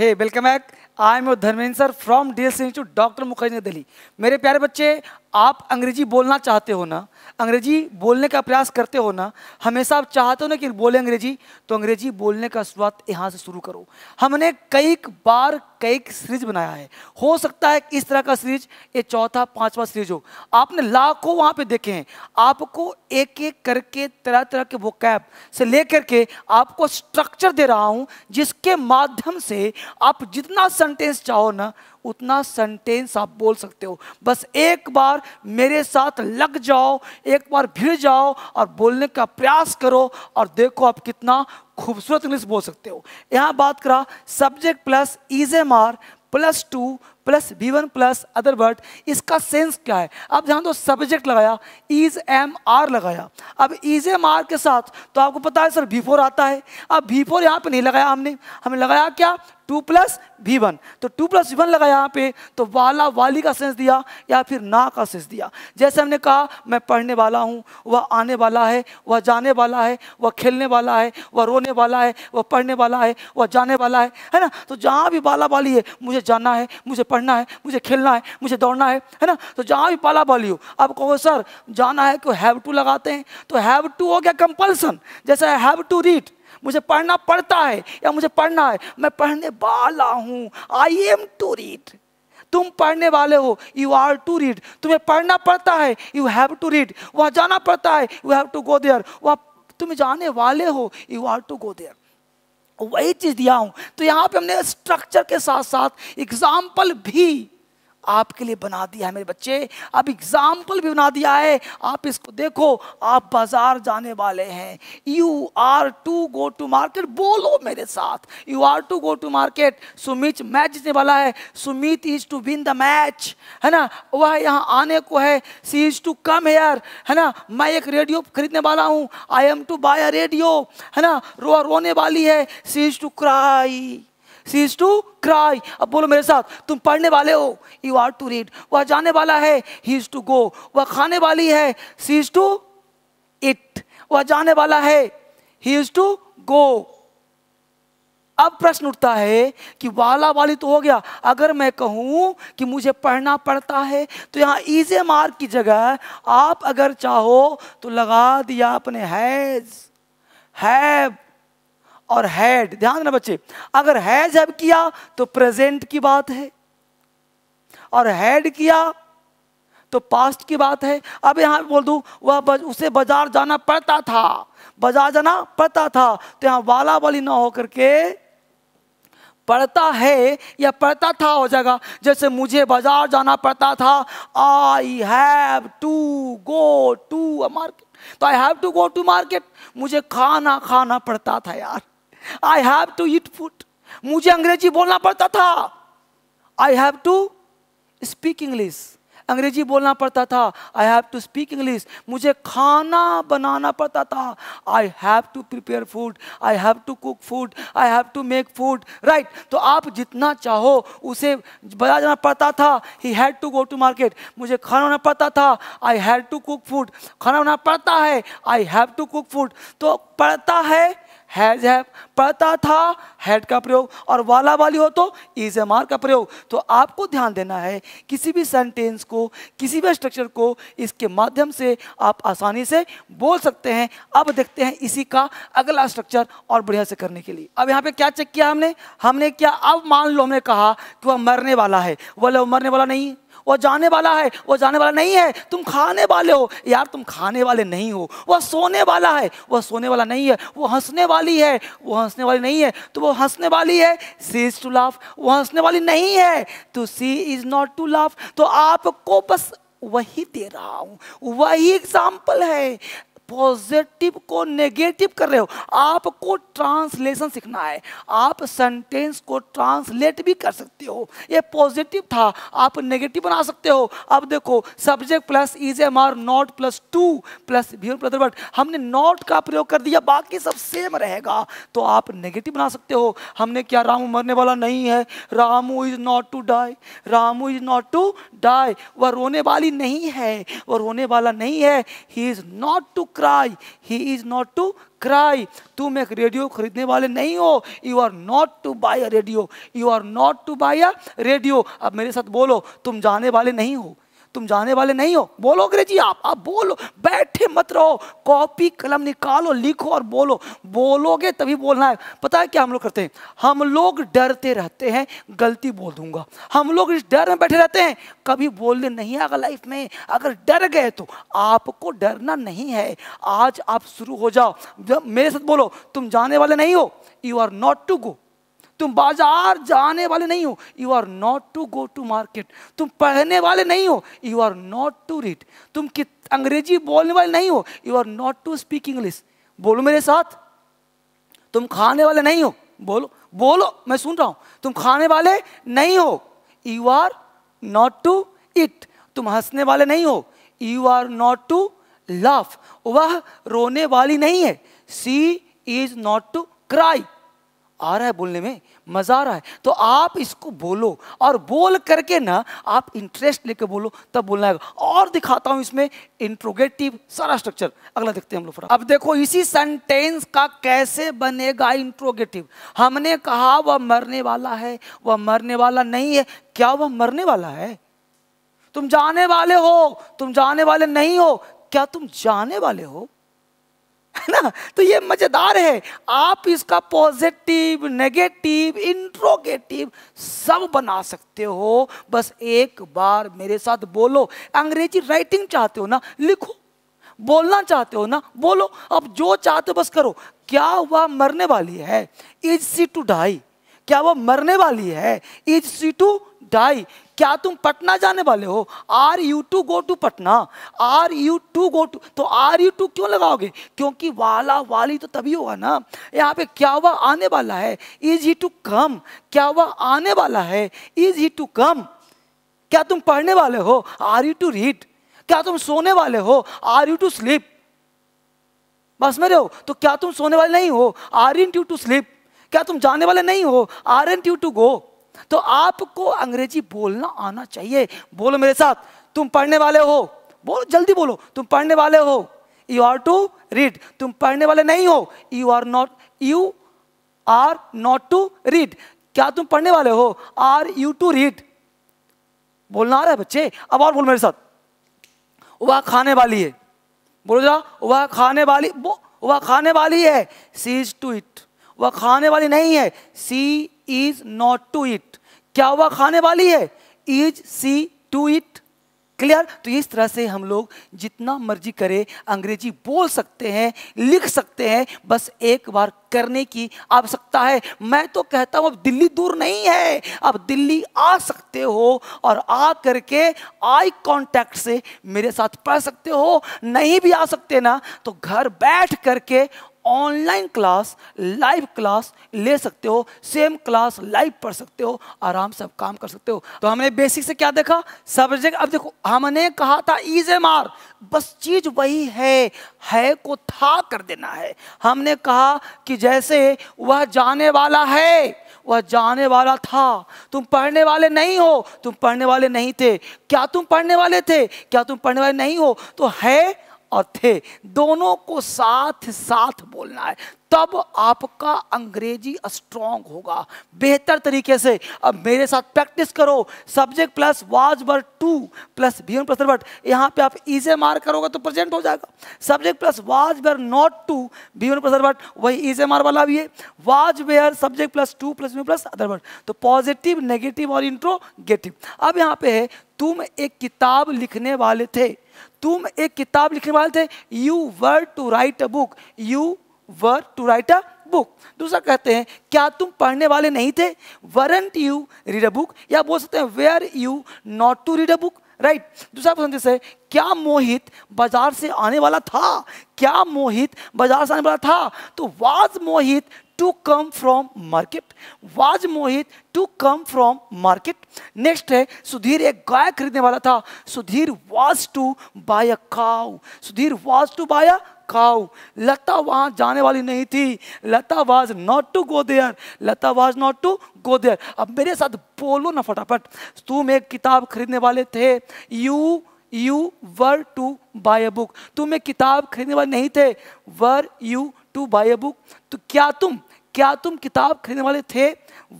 Hey welcome back I am your Dharmendra sir from D S institute doctor Mukherjee Delhi मेरे प्यारे बच्चे आप अंग्रेजी बोलना चाहते हो ना अंग्रेजी बोलने का प्रयास करते हो ना हमेशा आप चाहते हो ना कि बोले अंग्रेजी तो अंग्रेजी बोलने का शुरुआत यहाँ से शुरू करो हमने कई बार कई सीरीज बनाया है हो सकता है इस तरह का सीरीज ये चौथा पांचवा सीरीज हो आपने लाखों वहाँ पे देखे हैं आपको एक एक करके तरह तरह के वो कैब से ले करके आपको स्ट्रक्चर दे रहा हूँ जिसके माध्यम से आप जितना सेंटेंस चाहो ना उतना सेंटेंस आप बोल सकते हो बस एक बार मेरे साथ लग जाओ एक बार भिड़ जाओ और बोलने का प्रयास करो और देखो आप कितना खूबसूरत इंग्लिश बोल सकते हो यहाँ बात करा subject plus is am are plus to plus V one plus other word इसका सेंस क्या है अब जहाँ दो सब्जेक्ट लगाया इज एम आर लगाया अब इज एम आर के साथ तो आपको पता है सर वी फोर आता है अब वी फोर यहाँ पर नहीं लगाया हमने हमें लगाया क्या टू प्लस वी वन तो टू प्लस वी वन लगाया यहाँ पे तो वाला वाली का सेंस दिया या फिर ना का सेंस दिया जैसे हमने कहा मैं पढ़ने वाला हूँ वह वा आने वाला है वह वा जाने वाला है वह वा खेलने वाला है वह रोने वाला है वह पढ़ने वाला है वह जाने वाला है है ना तो जहाँ भी वाला वाली है मुझे जाना है मुझे पढ़ना है मुझे खेलना है मुझे दौड़ना है है ना तो जहाँ भी पाला बॉली हो आप कहो सर जाना है कि हैव टू लगाते हैं तो हैव टू हो गया कंपल्सन जैसे हैव टू रीड मुझे पढ़ना पड़ता है या मुझे पढ़ना है मैं पढ़ने वाला हूँ आई एम टू रीड तुम पढ़ने वाले हो यू आर टू रीड तुम्हें पढ़ना पड़ता है यू हैव टू रीड वहाँ जाना पड़ता है you have to go there वहाँ तुम जाने वाले हो you are to go there वही चीज़ दिया हूँ तो यहाँ पे हमने स्ट्रक्चर के साथ साथ एग्जाम्पल भी आपके लिए बना दिया है मेरे बच्चे अब एग्जाम्पल भी बना दिया है आप इसको देखो आप बाजार जाने वाले हैं you are to go to market बोलो मेरे साथ you are to go to market Sumit match जीतने वाला है Sumit is to win the match है ना वह यहाँ आने को है she is to come here है ना मैं एक रेडियो खरीदने वाला हूँ I am to buy a radio है ना रो रोने वाली है she is to cry she's to cry अब बोलो मेरे साथ तुम पढ़ने वाले हो यू आर टू रीड वह जाने वाला है ही इज टू गो वह खाने वाली है सी इज टू इट वह जाने वाला है ही इज टू गो अब प्रश्न उठता है कि वाला वाली तो हो गया अगर मैं कहूं कि मुझे पढ़ना पड़ता है तो यहां ईजे मार्क की जगह आप अगर चाहो तो लगा दिया अपने हैज हैव और हैड ध्यान देना बच्चे अगर हैज हैव किया तो प्रेजेंट की बात है और हैड किया तो पास्ट की बात है अब यहां बोल दू वह उसे बाजार जाना पड़ता था बाजार जाना पड़ता था तो यहां वाला वाली ना होकर के पड़ता है या पड़ता था हो जाएगा जैसे मुझे बाजार जाना पड़ता था I have to go to market तो I have to go to market मुझे खाना खाना पड़ता था यार I have to eat food मुझे अंग्रेजी बोलना पड़ता था I have to speak English अंग्रेजी बोलना पड़ता था I have to speak English मुझे खाना बनाना पड़ता था I have to prepare food I have to cook food I have to make food right तो आप जितना चाहो उसे बजा जाना पड़ता था he had to go to market मुझे खाना बनाना पड़ता था I had to cook food खाना बनाना पड़ता है I have to cook food तो पड़ता है हैज हैव पढ़ता था हैड का प्रयोग और वाला वाली हो तो इज एम आर का प्रयोग तो आपको ध्यान देना है किसी भी सेंटेंस को किसी भी स्ट्रक्चर को इसके माध्यम से आप आसानी से बोल सकते हैं अब देखते हैं इसी का अगला स्ट्रक्चर और बढ़िया से करने के लिए अब यहाँ पे क्या चेक किया हमने हमने क्या अब मान लो हमने कहा कि वह मरने वाला है वह मरने वाला नहीं है वह जाने वाला है वह जाने वाला नहीं है तुम खाने वाले हो यार तुम खाने वाले नहीं हो वह सोने वाला है वह सोने वाला नहीं है वो हंसने वाली है वो हंसने वाली नहीं है तो वो हंसने वाली है सी इज़ टू लाफ वो हंसने वाली नहीं है तो she is not to laugh तो आपको बस वही दे रहा हूँ वही एग्जाम्पल है पॉजिटिव को नेगेटिव कर रहे हो आपको ट्रांसलेशन सीखना है आप सेंटेंस को ट्रांसलेट भी कर सकते हो ये पॉजिटिव था आप नेगेटिव बना सकते हो अब देखो subject plus is am are not plus to plus भीर ब्रदरवर्ट हमने नॉट का प्रयोग कर दिया बाकी सब सेम रहेगा तो आप नेगेटिव बना सकते हो हमने क्या रामू मरने वाला नहीं है Ramu is not to die Ramu is not to die वह रोने वाली नहीं है वह रोने वाला नहीं है he is not to cry. He is not to cry. तुम एक रेडियो खरीदने वाले नहीं हो you are not to buy a radio you are not to buy a radio अब मेरे साथ बोलो तुम जाने वाले नहीं हो तुम जाने वाले नहीं हो बोलो अंग्रेजी आप आप बोलो बैठे मत रहो कॉपी कलम निकालो लिखो और बोलो बोलोगे तभी बोलना है पता है क्या हम लोग करते हैं हम लोग डरते रहते हैं गलती बोल दूंगा हम लोग इस डर में बैठे रहते हैं कभी बोलने नहीं आएगा लाइफ में अगर डर गए तो आपको डरना नहीं है आज आप शुरू हो जाओ मेरे साथ बोलो तुम जाने वाले नहीं हो you are not to go तुम बाजार जाने वाले नहीं हो you are not to go to market तुम पढ़ने वाले नहीं हो you are not to read तुम कि अंग्रेजी बोलने वाले नहीं हो you are not to speak English बोलो मेरे साथ तुम खाने वाले नहीं हो बोलो बोलो मैं सुन रहा हूं तुम खाने वाले नहीं हो you are not to eat तुम हंसने वाले नहीं हो you are not to laugh वह रोने वाली नहीं है she is not to cry आ रहा है बोलने में मज़ा आ रहा है तो आप इसको बोलो और बोल करके ना आप इंटरेस्ट लेके बोलो तब बोलना है और दिखाता हूँ इसमें इंट्रोगेटिव सारा स्ट्रक्चर अगला देखते हैं हम लोग अब देखो इसी सेंटेंस का कैसे बनेगा इंट्रोगेटिव हमने कहा वह मरने वाला है वह मरने वाला नहीं है क्या वह मरने वाला है तुम जाने वाले हो तुम जाने वाले नहीं हो क्या तुम जाने वाले हो है ना तो ये मज़ेदार है आप इसका पॉजिटिव नेगेटिव इंट्रोगेटिव सब बना सकते हो बस एक बार मेरे साथ बोलो अंग्रेजी राइटिंग चाहते हो ना लिखो बोलना चाहते हो ना बोलो अब जो चाहते हो बस करो क्या हुआ मरने वाली है इज सी टू डाई क्या वो मरने वाली है इज सी टू डाई क्या तुम पटना जाने वाले हो are you to go to Patna are you to go to तो आर यू टू क्यों लगाओगे क्योंकि वाला वाली तो तभी होगा ना यहाँ पे क्या वह आने वाला है इज ही टू कम क्या वह आने वाला है इज ही टू कम क्या तुम पढ़ने वाले हो आर यू टू रीड क्या तुम सोने वाले हो आर यू टू स्लीप बस मेरे हो तो क्या तुम सोने वाले नहीं हो aren't you to sleep क्या तुम जाने वाले नहीं हो aren't you to go तो आपको अंग्रेजी बोलना आना चाहिए बोलो मेरे साथ तुम पढ़ने वाले हो बोलो जल्दी बोलो तुम पढ़ने वाले हो यू आर टू रीड तुम पढ़ने वाले नहीं हो you are not you are not to read क्या तुम पढ़ने वाले हो आर यू टू रीड बोलना आ रहा है बच्चे अब और बोलो मेरे साथ वह खाने वाली है बोलो जरा वह खाने वाली वह खाने वाली है सीज टू इट वह खाने वाली नहीं है she is not to eat क्या वह खाने वाली है is she to eat clear तो इस तरह से हम लोग जितना मर्जी करें अंग्रेजी बोल सकते हैं लिख सकते हैं बस एक बार करने की आवश्यकता है मैं तो कहता हूँ अब दिल्ली दूर नहीं है अब दिल्ली आ सकते हो और आ करके आई कांटेक्ट से मेरे साथ पढ़ सकते हो नहीं भी आ सकते ना तो घर बैठ करके ऑनलाइन क्लास लाइव क्लास ले सकते हो सेम क्लास लाइव पढ़ सकते हो आराम से काम कर सकते हो तो हमने बेसिक से क्या देखा सब्जेक्ट अब देखो हमने कहा था इज एम आर बस चीज वही है है को था कर देना है हमने कहा कि जैसे वह जाने वाला है वह जाने वाला था तुम पढ़ने वाले नहीं हो तुम पढ़ने वाले नहीं थे क्या तुम पढ़ने वाले थे क्या तुम पढ़ने वाले नहीं हो तो है और थे दोनों को साथ साथ बोलना है तब आपका अंग्रेजी स्ट्रांग होगा बेहतर तरीके से अब मेरे साथ प्रैक्टिस करो subject plus was were to plus V plus word यहाँ पे आप इजे मार करोगे तो प्रेजेंट हो जाएगा subject plus was were not to V plus word वही इजे मार वाला भी है was were subject plus to plus V plus other तो पॉजिटिव नेगेटिव और इंट्रोगेटिव अब यहाँ पे है तुम एक किताब लिखने वाले थे तुम एक किताब लिखने वाले थे you were to write a book you were to write a book दूसरा कहते हैं क्या तुम पढ़ने वाले नहीं थे weren't you read a book या बोल सकते हैं were you not to read a book right दूसरा क्वेश्चन जैसे क्या मोहित बाजार से आने वाला था क्या मोहित बाजार से आने वाला था तो was Mohit to come from market was Mohit to come from market next है सुधीर एक गाय खरीदने वाला था Sudhir was to buy a cow Sudhir was to buy a cow Lata वहां जाने वाली नहीं थी Lata was not to go there Lata was not to go there अब मेरे साथ बोलो ना फटाफट तुम एक किताब खरीदने वाले थे you you were to buy a book तुम एक किताब खरीदने वाले नहीं थे were you to buy a book तो क्या तुम क्या तुम किताब खरीदने वाले थे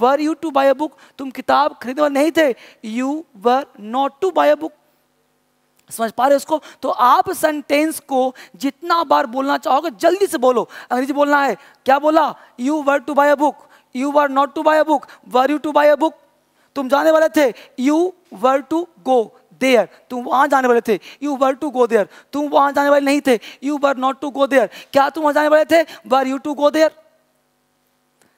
were you to buy a book तुम किताब खरीदने वाले नहीं थे you were not to buy a book समझ पा रहे हो उसको तो आप सेंटेंस को जितना बार बोलना चाहोगे जल्दी से बोलो अंग्रेजी बोलना है क्या बोला you were to buy a book you were not to buy a book were you to buy a book तुम जाने वाले थे you were to go there तुम वहां जाने वाले थे you were to go there तुम वहां जाने वाले नहीं थे you were not to go there क्या तुम वहां जाने वाले थे were you to go there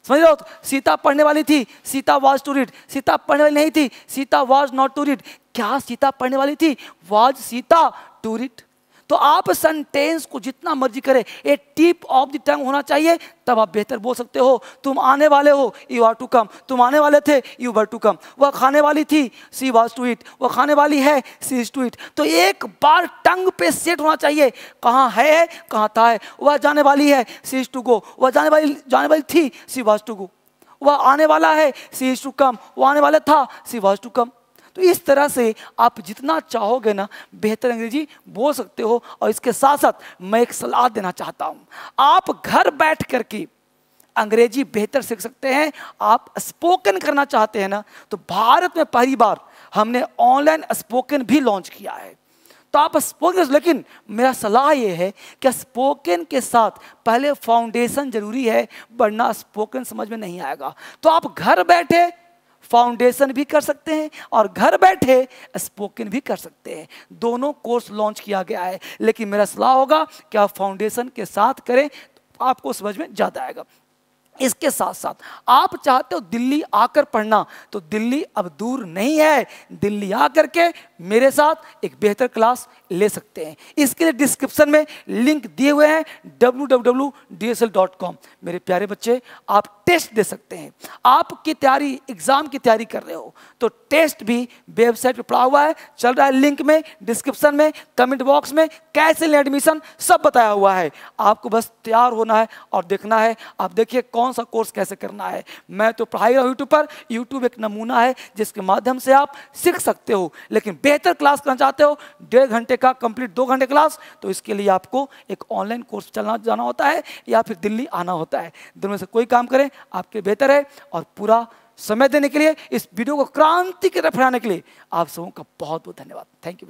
समझ लो सीता पढ़ने वाली थी Sita was to read Sita पढ़ने वाली नहीं थी Sita was not to read क्या सीता पढ़ने वाली थी वाज सीता टू रीड तो आप सेंटेंस को जितना मर्जी करें a tip of the tongue होना चाहिए तब आप बेहतर बोल सकते हो तुम आने वाले हो यू आर टू कम तुम आने वाले थे यू वर टू कम वह खाने वाली थी सी वॉज टू इट वह खाने वाली है सी इज टू इट तो एक बार टंग पे सेट होना चाहिए कहाँ है कहाँ था है वह जाने वाली है सी इज टू गो वह जाने वाली जाने वाली थी सी वॉज टू गो वह आने वाला है सी इज टू कम वह आने वाला था सी वॉज टू कम तो इस तरह से आप जितना चाहोगे ना बेहतर अंग्रेजी बोल सकते हो और इसके साथ साथ मैं एक सलाह देना चाहता हूँ आप घर बैठ करके अंग्रेजी बेहतर सीख सकते हैं आप स्पोकन करना चाहते हैं ना तो भारत में पहली बार हमने ऑनलाइन स्पोकन भी लॉन्च किया है तो आप स्पोकन लेकिन मेरा सलाह यह है कि स्पोकन के साथ पहले फाउंडेशन जरूरी है वरना स्पोकन समझ में नहीं आएगा तो आप घर बैठे फाउंडेशन भी कर सकते हैं और घर बैठे स्पोकन भी कर सकते हैं दोनों कोर्स लॉन्च किया गया है लेकिन मेरा सलाह होगा कि आप फाउंडेशन के साथ करें तो आपको समझ में ज़्यादा आएगा इसके साथ साथ आप चाहते हो दिल्ली आकर पढ़ना तो दिल्ली अब दूर नहीं है दिल्ली आकर के मेरे साथ एक बेहतर क्लास ले सकते हैं इसके लिए डिस्क्रिप्शन में लिंक दिए हुए हैं डब्ल्यू मेरे प्यारे बच्चे आप टेस्ट दे सकते हैं आपकी तैयारी एग्जाम की तैयारी कर रहे हो तो टेस्ट भी वेबसाइट पर पड़ा हुआ है चल रहा है लिंक में डिस्क्रिप्शन में कमेंट बॉक्स में कैसे लें एडमिशन सब बताया हुआ है आपको बस तैयार होना है और देखना है आप देखिए कौन सा कोर्स कैसे करना है मैं तो पढ़ाई रहा हूँ यूट्यूब पर यूट्यूब एक नमूना है जिसके माध्यम से आप सीख सकते हो लेकिन बेहतर क्लास करना चाहते हो डेढ़ घंटे का कंप्लीट दो घंटे क्लास तो इसके लिए आपको एक ऑनलाइन कोर्स चलना जाना होता है या फिर दिल्ली आना होता है दोनों से कोई काम करें आपके बेहतर है और पूरा समय देने के लिए इस वीडियो को क्रांति की तरफ फैलाने के लिए आप सबों का बहुत बहुत धन्यवाद थैंक यू